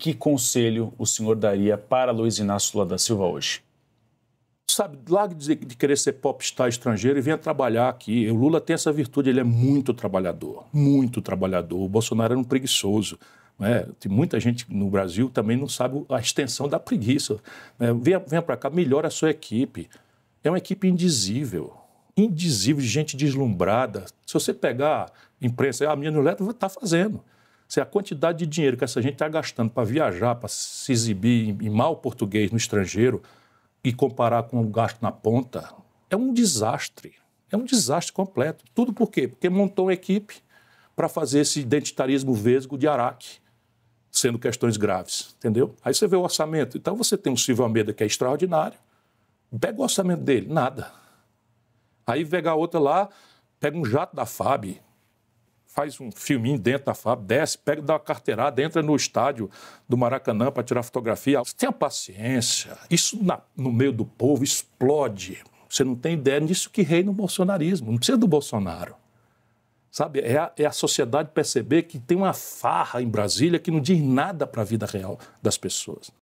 que conselho o senhor daria para Luiz Inácio Lula da Silva hoje? Sabe, largue de, querer ser popstar estrangeiro e venha trabalhar aqui. O Lula tem essa virtude, ele é muito trabalhador, muito trabalhador. O Bolsonaro era é um preguiçoso. Né? Tem muita gente no Brasil também não sabe a extensão da preguiça. Né? Venha, venha para cá, melhora a sua equipe. É uma equipe indizível indizível de gente deslumbrada. Se você pegar imprensa, a ah, minha mulher está fazendo. Se a quantidade de dinheiro que essa gente está gastando para viajar, para se exibir em, em mau português no estrangeiro e comparar com o gasto na ponta, é um desastre. É um desastre completo. Tudo por quê? Porque montou uma equipe para fazer esse identitarismo vesgo de Araque, sendo questões graves, entendeu? Aí você vê o orçamento. Então você tem um Silvio Almeida que é extraordinário, pega o orçamento dele, nada. Aí pega a outra lá, pega um jato da FAB, faz um filminho dentro da fábrica, desce, pega, dá uma carteirada, entra no estádio do Maracanã para tirar fotografia. Tenha paciência. Isso na, no meio do povo explode. Você não tem ideia disso que reina o bolsonarismo. Não precisa do Bolsonaro. Sabe? É a, é a sociedade perceber que tem uma farra em Brasília que não diz nada para a vida real das pessoas.